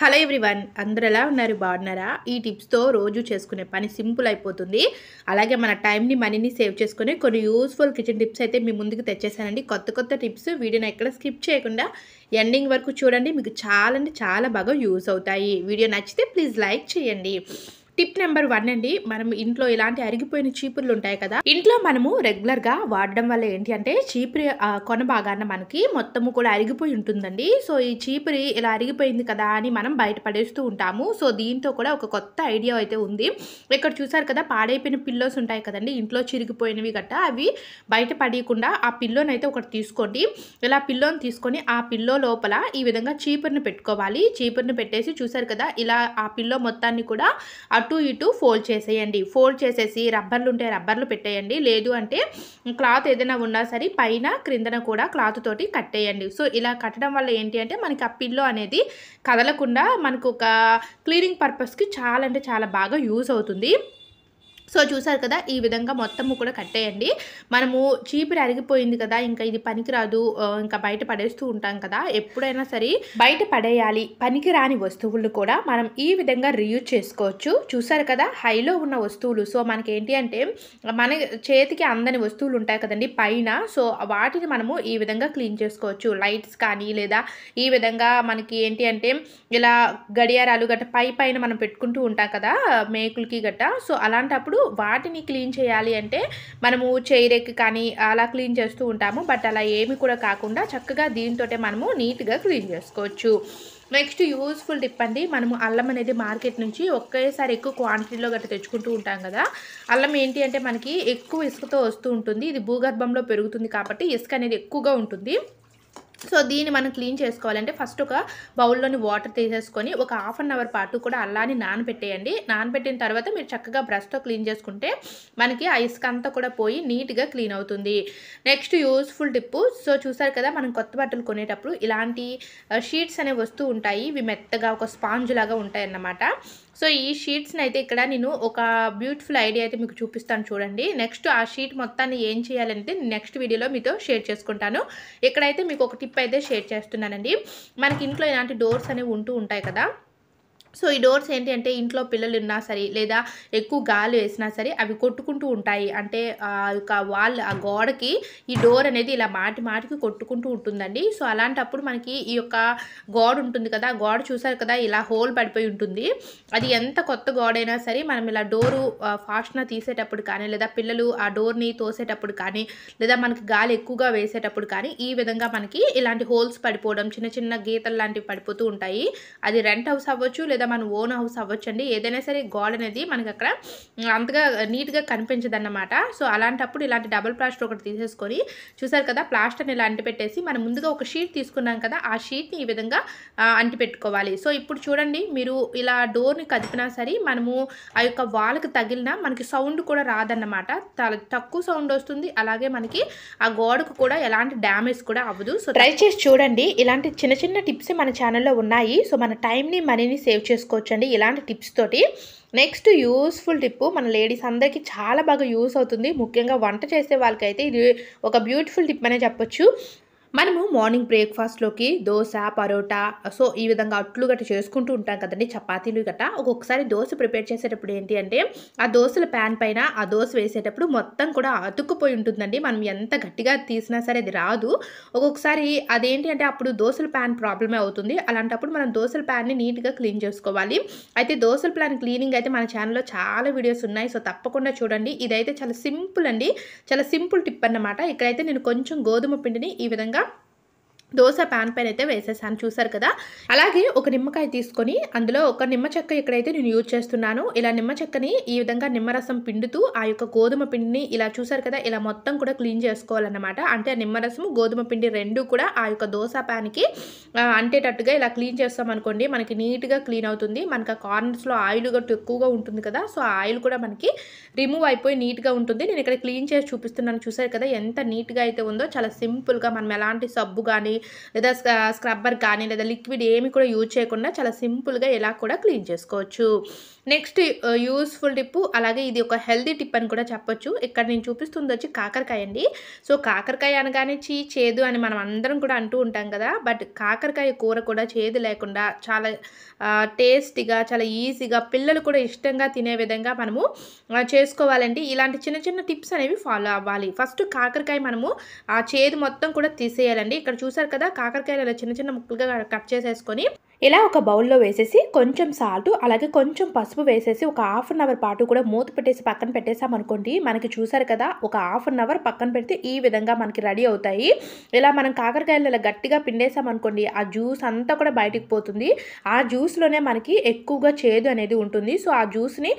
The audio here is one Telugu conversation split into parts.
హలో ఎవ్రీవన్ అందరు ఎలా ఉన్నారు బాగున్నారా ఈ టిప్స్తో రోజు చేసుకునే పని సింపుల్ అయిపోతుంది అలాగే మన టైంని మనీని సేవ్ చేసుకునే కొన్ని యూస్ఫుల్ కిచెన్ టిప్స్ అయితే మీ ముందుకు తెచ్చేసానండి కొత్త కొత్త టిప్స్ వీడియోని ఎక్కడ స్కిప్ చేయకుండా ఎండింగ్ వరకు చూడండి మీకు చాలా అంటే చాలా బాగా యూస్ అవుతాయి వీడియో నచ్చితే ప్లీజ్ లైక్ చేయండి టిప్ నెంబర్ వన్ అండి మనం ఇంట్లో ఇలాంటి అరిగిపోయిన చీపుర్లు ఉంటాయి కదా ఇంట్లో మనము రెగ్యులర్ గా వాడడం వల్ల ఏంటి అంటే చీపురి కొన భాగాన మనకి మొత్తము కూడా అరిగిపోయి ఉంటుందండి సో ఈ చీపురి ఇలా అరిగిపోయింది కదా అని మనం బయటపడేస్తూ ఉంటాము సో దీంతో కూడా ఒక కొత్త ఐడియా అయితే ఉంది ఇక్కడ చూసారు కదా పాడైపోయిన పిల్లోస్ ఉంటాయి కదండి ఇంట్లో చిరిగిపోయినవి గట్ట అవి బయట పడేయకుండా ఆ పిల్లోని అయితే ఒకటి తీసుకోండి ఇలా పిల్లోని తీసుకొని ఆ పిల్లో లోపల ఈ విధంగా చీపురిని పెట్టుకోవాలి చీపురిని పెట్టేసి చూసారు కదా ఇలా ఆ పిల్లో మొత్తాన్ని కూడా అటు ఇటు ఫోల్డ్ చేసేయండి ఫోల్డ్ చేసేసి రబ్బర్లు ఉంటే రబ్బర్లు పెట్టేయండి లేదు అంటే క్లాత్ ఏదైనా ఉన్నా సరే పైన క్రిందన కూడా క్లాత్ తోటి కట్టేయండి సో ఇలా కట్టడం వల్ల ఏంటి అంటే మనకి ఆ పిల్లో అనేది కదలకుండా మనకు ఒక క్లీనింగ్ పర్పస్కి చాలా అంటే చాలా బాగా యూజ్ అవుతుంది సో చూసారు కదా ఈ విధంగా మొత్తము కూడా కట్టేయండి మనము చీపురు అరిగిపోయింది కదా ఇంకా ఇది పనికిరాదు ఇంకా బయట పడేస్తూ ఉంటాం కదా ఎప్పుడైనా సరే బయట పడేయాలి పనికిరాని వస్తువులు కూడా మనం ఈ విధంగా రియూజ్ చేసుకోవచ్చు చూసారు కదా హైలో ఉన్న వస్తువులు సో మనకి ఏంటి అంటే మన చేతికి అందని వస్తువులు ఉంటాయి కదండి పైన సో వాటిని మనము ఈ విధంగా క్లీన్ చేసుకోవచ్చు లైట్స్ కానీ లేదా ఈ విధంగా మనకి ఏంటి అంటే ఇలా గడియారాలు గట్ట పై పైన మనం పెట్టుకుంటూ ఉంటాం కదా మేకులకి గట్ట సో అలాంటప్పుడు ఉన్నప్పుడు వాటిని క్లీన్ చేయాలి అంటే మనము చేయిరెక్కి కానీ అలా క్లీన్ చేస్తూ ఉంటాము బట్ అలా ఏమి కూడా కాకుండా చక్కగా దీంతో మనము నీట్గా క్లీన్ చేసుకోవచ్చు నెక్స్ట్ యూస్ఫుల్ టిప్ అండి మనము అల్లం అనేది మార్కెట్ నుంచి ఒకేసారి ఎక్కువ క్వాంటిటీలో గట్రా తెచ్చుకుంటూ ఉంటాం కదా అల్లం ఏంటి అంటే మనకి ఎక్కువ ఇసుకతో వస్తూ ఉంటుంది ఇది భూగర్భంలో పెరుగుతుంది కాబట్టి ఇసుక అనేది ఎక్కువగా ఉంటుంది సో దీన్ని మనం క్లీన్ చేసుకోవాలంటే ఫస్ట్ ఒక బౌల్లోని వాటర్ తీసేసుకొని ఒక హాఫ్ అన్ అవర్ పాటు కూడా అల్లాని నానబెట్టేయండి నానబెట్టిన తర్వాత మీరు చక్కగా బ్రష్తో క్లీన్ చేసుకుంటే మనకి ఐస్క్ అంతా కూడా పోయి నీట్గా క్లీన్ అవుతుంది నెక్స్ట్ యూస్ఫుల్ టిప్పు సో చూసారు కదా మనం కొత్త బట్టలు కొనేటప్పుడు ఇలాంటి షీట్స్ అనేవి వస్తూ ఉంటాయి ఇవి మెత్తగా ఒక స్పాంజ్ లాగా ఉంటాయి అన్నమాట సో ఈ షీట్స్ని అయితే ఇక్కడ నేను ఒక బ్యూటిఫుల్ ఐడియా అయితే మీకు చూపిస్తాను చూడండి నెక్స్ట్ ఆ షీట్ మొత్తాన్ని ఏం చేయాలంటే నెక్స్ట్ వీడియోలో మీతో షేర్ చేసుకుంటాను ఇక్కడైతే మీకు ఒక టిప్ అయితే షేర్ చేస్తున్నానండి మనకి ఇంట్లో ఇలాంటి డోర్స్ అనేవి ఉంటూ ఉంటాయి కదా సో ఈ డోర్స్ ఏంటి అంటే ఇంట్లో పిల్లలు ఉన్నా సరే లేదా ఎక్కువ గాలి వేసినా సరే అవి కొట్టుకుంటూ ఉంటాయి అంటే ఆ యొక్క వాల్ ఆ గోడకి ఈ డోర్ అనేది ఇలా మాటి మాటికి కొట్టుకుంటూ ఉంటుందండి సో అలాంటప్పుడు మనకి ఈ యొక్క గోడ ఉంటుంది కదా గోడ చూసారు కదా ఇలా హోల్ పడిపోయి ఉంటుంది అది ఎంత కొత్త గోడైనా సరే మనం ఇలా డోరు ఫాస్ట్నర్ తీసేటప్పుడు కానీ లేదా పిల్లలు ఆ డోర్ని తోసేటప్పుడు కానీ లేదా మనకి గాలి ఎక్కువగా వేసేటప్పుడు కానీ ఈ విధంగా మనకి ఇలాంటి హోల్స్ పడిపోవడం చిన్న చిన్న గీతలు లాంటివి పడిపోతూ ఉంటాయి అది రెంట్ హౌస్ అవ్వచ్చు లేదా మన ఓన్ హౌస్ అవ్వచ్చండి ఏదైనా సరే గోడ అనేది మనకి అక్కడ అంతగా నీట్గా కనిపించదన్నమాట సో అలాంటప్పుడు ఇలాంటి డబుల్ ప్లాస్టర్ ఒకటి తీసేసుకొని చూసారు కదా ప్లాస్టర్ని ఇలా అంటిపెట్టేసి మనం ముందుగా ఒక షీట్ తీసుకున్నాం కదా ఆ షీట్ని ఈ విధంగా అంటిపెట్టుకోవాలి సో ఇప్పుడు చూడండి మీరు ఇలా డోర్ని కదిపినా సరే మనము ఆ యొక్క వాల్కి తగిలిన మనకి సౌండ్ కూడా రాదన్నమాట తక్కువ సౌండ్ వస్తుంది అలాగే మనకి ఆ గోడకు కూడా ఎలాంటి డ్యామేజ్ కూడా అవ్వదు సో ట్రై చేసి చూడండి ఇలాంటి చిన్న చిన్న టిప్స్ మన ఛానల్లో ఉన్నాయి సో మన టైంని మనీని సేవ్ చేసి అండి ఇలాంటి టిప్స్ తోటి నెక్స్ట్ యూస్ఫుల్ టిప్ మన లేడీస్ అందరికీ చాలా బాగా యూస్ అవుతుంది ముఖ్యంగా వంట చేసే వాళ్ళకైతే ఇది ఒక బ్యూటిఫుల్ టిప్ అనే చెప్పొచ్చు మనము మార్నింగ్ బ్రేక్ఫాస్ట్లోకి దోశ పరోటా సో ఈ విధంగా అట్లు గట్ట చేసుకుంటూ ఉంటాం కదండి చపాతీలు గట్ట ఒక్కొక్కసారి దోశ ప్రిపేర్ చేసేటప్పుడు ఏంటి అంటే ఆ దోశల ప్యాన్ పైన ఆ దోశ వేసేటప్పుడు మొత్తం కూడా అతుక్కుపోయి ఉంటుందండి మనం ఎంత గట్టిగా తీసినా సరే అది రాదు ఒక్కొక్కసారి అదేంటి అంటే అప్పుడు దోశల ప్యాన్ ప్రాబ్లమే అవుతుంది అలాంటప్పుడు మనం దోశల ప్యాన్ని నీట్గా క్లీన్ చేసుకోవాలి అయితే దోశల ప్యాన్ క్లీనింగ్ అయితే మన ఛానల్లో చాలా వీడియోస్ ఉన్నాయి సో తప్పకుండా చూడండి ఇదైతే చాలా సింపుల్ అండి చాలా సింపుల్ టిప్ అన్నమాట ఇక్కడైతే నేను కొంచెం గోధుమ పిండిని ఈ విధంగా దోశ ప్యాన్ పైన అయితే వేసేసాను చూసారు కదా అలాగే ఒక నిమ్మకాయ తీసుకొని అందులో ఒక నిమ్మ చెక్క ఎక్కడైతే నేను యూజ్ చేస్తున్నాను ఇలా నిమ్మ చెక్కని ఈ విధంగా నిమ్మరసం పిండుతూ ఆ యొక్క గోధుమ పిండిని ఇలా చూసారు కదా ఇలా మొత్తం కూడా క్లీన్ చేసుకోవాలన్నమాట అంటే నిమ్మరసం గోధుమ పిండి రెండు కూడా ఆ యొక్క దోశ ప్యాన్కి అంటేటట్టుగా ఇలా క్లీన్ చేస్తాం అనుకోండి మనకి నీట్గా క్లీన్ అవుతుంది మనకి ఆ కార్నర్స్లో ఆయిల్ గట్టు ఎక్కువగా ఉంటుంది కదా సో ఆయిల్ కూడా మనకి రిమూవ్ అయిపోయి నీట్గా ఉంటుంది నేను ఇక్కడ క్లీన్ చేసి చూపిస్తున్నాను చూసారు కదా ఎంత నీట్గా అయితే ఉందో చాలా సింపుల్గా మనం ఎలాంటి సబ్బు కానీ లేదా స్క్రబ్బర్ కానీ లేదా లిక్విడ్ ఏమి కూడా యూజ్ చేయకుండా చాలా సింపుల్గా ఎలా కూడా క్లీన్ చేసుకోవచ్చు నెక్స్ట్ యూస్ఫుల్ టిప్ అలాగే ఇది ఒక హెల్దీ టిప్ అని కూడా చెప్పొచ్చు ఇక్కడ నేను చూపిస్తుంది వచ్చి కాకరకాయ అండి సో కాకరకాయ అనగానే చీ చేదు అని మనం అందరం కూడా అంటూ ఉంటాం కదా బట్ కాకరకాయ కూర కూడా చేదు లేకుండా చాలా టేస్టీగా చాలా ఈజీగా పిల్లలు కూడా ఇష్టంగా తినే విధంగా మనము చేసుకోవాలండి ఇలాంటి చిన్న చిన్న టిప్స్ అనేవి ఫాలో అవ్వాలి ఫస్ట్ కాకరకాయ మనము ఆ చేదు మొత్తం కూడా తీసేయాలండి ఇక్కడ చూసారు కదా కాకరకాయలు ఇలా చిన్న చిన్న ముక్కలుగా కట్ చేసేసుకొని ఇలా ఒక బౌల్లో వేసేసి కొంచెం సాల్ట్ అలాగే కొంచెం పసుపు వేసేసి ఒక హాఫ్ అన్ అవర్ పాటు కూడా మూత పెట్టేసి పక్కన అనుకోండి మనకి చూసారు కదా ఒక హాఫ్ అన్ అవర్ పక్కన పెడితే ఈ విధంగా మనకి రెడీ అవుతాయి ఇలా మనం కాకరకాయలు ఇలా గట్టిగా అనుకోండి ఆ జ్యూస్ అంతా కూడా బయటికి పోతుంది ఆ జ్యూస్లోనే మనకి ఎక్కువగా చేదు అనేది ఉంటుంది సో ఆ జ్యూస్ని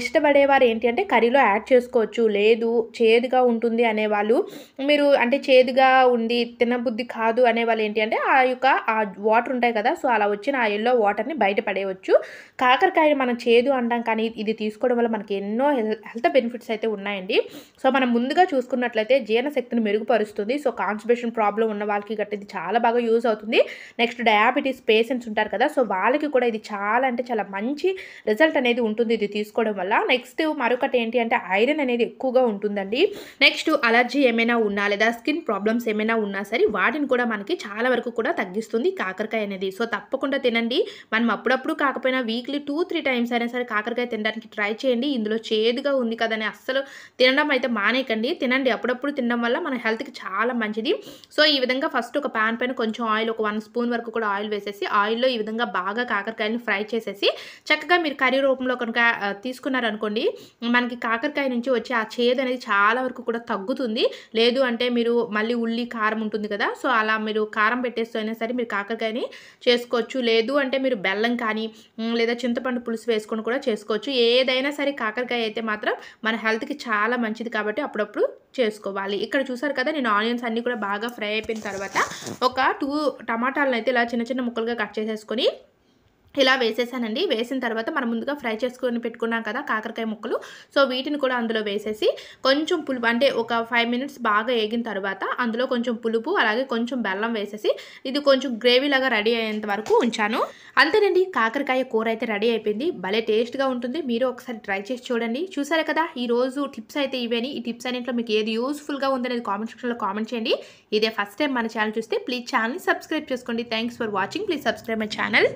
ఇష్టపడేవారు ఏంటి అంటే కర్రీలో యాడ్ చేసుకోవచ్చు లేదు చేదుగా ఉంటుంది అనేవాళ్ళు మీరు అంటే చేదుగా ఉంది తినబుద్ధి కాదు అనేవాళ్ళు ఏంటి అంటే ఆ యొక్క ఆ వాటర్ ఉంటాయి కదా సో అలా అలా వచ్చిన ఆ ఎల్లో వాటర్ని బయట పడేయవచ్చు కాకరకాయని మనం చేదు అంటాం కానీ ఇది తీసుకోవడం వల్ల మనకి ఎన్నో హెల్త్ బెనిఫిట్స్ అయితే ఉన్నాయండి సో మనం ముందుగా చూసుకున్నట్లయితే జీర్ణశక్తిని మెరుగుపరుస్తుంది సో కాన్స్టిపేషన్ ప్రాబ్లం ఉన్న వాళ్ళకి గట్టి ఇది చాలా బాగా యూజ్ అవుతుంది నెక్స్ట్ డయాబెటీస్ పేషెంట్స్ ఉంటారు కదా సో వాళ్ళకి కూడా ఇది చాలా అంటే చాలా మంచి రిజల్ట్ అనేది ఉంటుంది ఇది తీసుకోవడం వల్ల నెక్స్ట్ మరొకటి ఏంటి అంటే ఐరన్ అనేది ఎక్కువగా ఉంటుందండి నెక్స్ట్ అలర్జీ ఏమైనా ఉన్నా లేదా స్కిన్ ప్రాబ్లమ్స్ ఏమైనా ఉన్నా సరే వాటిని కూడా మనకి చాలా వరకు కూడా తగ్గిస్తుంది కాకరకాయ అనేది సో తప్ప తప్పకుండా తినండి మనం అప్పుడప్పుడు కాకపోయినా వీక్లీ టూ త్రీ టైమ్స్ అయినా సరే కాకరకాయ తినడానికి ట్రై చేయండి ఇందులో చేదుగా ఉంది కదని అస్సలు తినడం అయితే మానేయకండి తినండి అప్పుడప్పుడు తినడం వల్ల మన హెల్త్కి చాలా మంచిది సో ఈ విధంగా ఫస్ట్ ఒక ప్యాన్ పైన కొంచెం ఆయిల్ ఒక వన్ స్పూన్ వరకు కూడా ఆయిల్ వేసేసి ఆయిల్లో ఈ విధంగా బాగా కాకరకాయలను ఫ్రై చేసేసి చక్కగా మీరు కర్రీ రూపంలో కనుక తీసుకున్నారనుకోండి మనకి కాకరకాయ నుంచి వచ్చే ఆ చేదు అనేది చాలా వరకు కూడా తగ్గుతుంది లేదు అంటే మీరు మళ్ళీ ఉల్లి కారం ఉంటుంది కదా సో అలా మీరు కారం పెట్టేస్తూ అయినా సరే మీరు కాకరకాయని చేసుకోవచ్చు చేసుకోవచ్చు లేదు అంటే మీరు బెల్లం కానీ లేదా చింతపండు పులుసు వేసుకొని కూడా చేసుకోవచ్చు ఏదైనా సరే కాకరకాయ అయితే మాత్రం మన హెల్త్కి చాలా మంచిది కాబట్టి అప్పుడప్పుడు చేసుకోవాలి ఇక్కడ చూసారు కదా నేను ఆనియన్స్ అన్నీ కూడా బాగా ఫ్రై అయిపోయిన తర్వాత ఒక టూ టమాటాలను అయితే ఇలా చిన్న చిన్న ముక్కలుగా కట్ చేసేసుకొని ఇలా వేసేసానండి వేసిన తర్వాత మనం ముందుగా ఫ్రై చేసుకొని పెట్టుకున్నాం కదా కాకరకాయ ముక్కలు సో వీటిని కూడా అందులో వేసేసి కొంచెం పులుపు అంటే ఒక ఫైవ్ మినిట్స్ బాగా ఏగిన తర్వాత అందులో కొంచెం పులుపు అలాగే కొంచెం బెల్లం వేసేసి ఇది కొంచెం గ్రేవీ లాగా రెడీ అయ్యేంత వరకు ఉంచాను అంతేనండి కాకరకాయ కూర అయితే రెడీ అయిపోయింది భలే టేస్ట్గా ఉంటుంది మీరు ఒకసారి ట్రై చేసి చూడండి చూసారు కదా ఈ రోజు టిప్స్ అయితే ఇవేని ఈ టిప్స్ అన్నింటిలో మీకు ఏది యూస్ఫుల్గా ఉందనేది కామెంట్ సెక్షన్లో కామెంట్ చేయండి ఇదే ఫస్ట్ టైం మన ఛానల్ చూస్తే ప్లీజ్ ఛానల్ని సబ్స్క్రైబ్ చేసుకోండి thanks for watching please subscribe my channel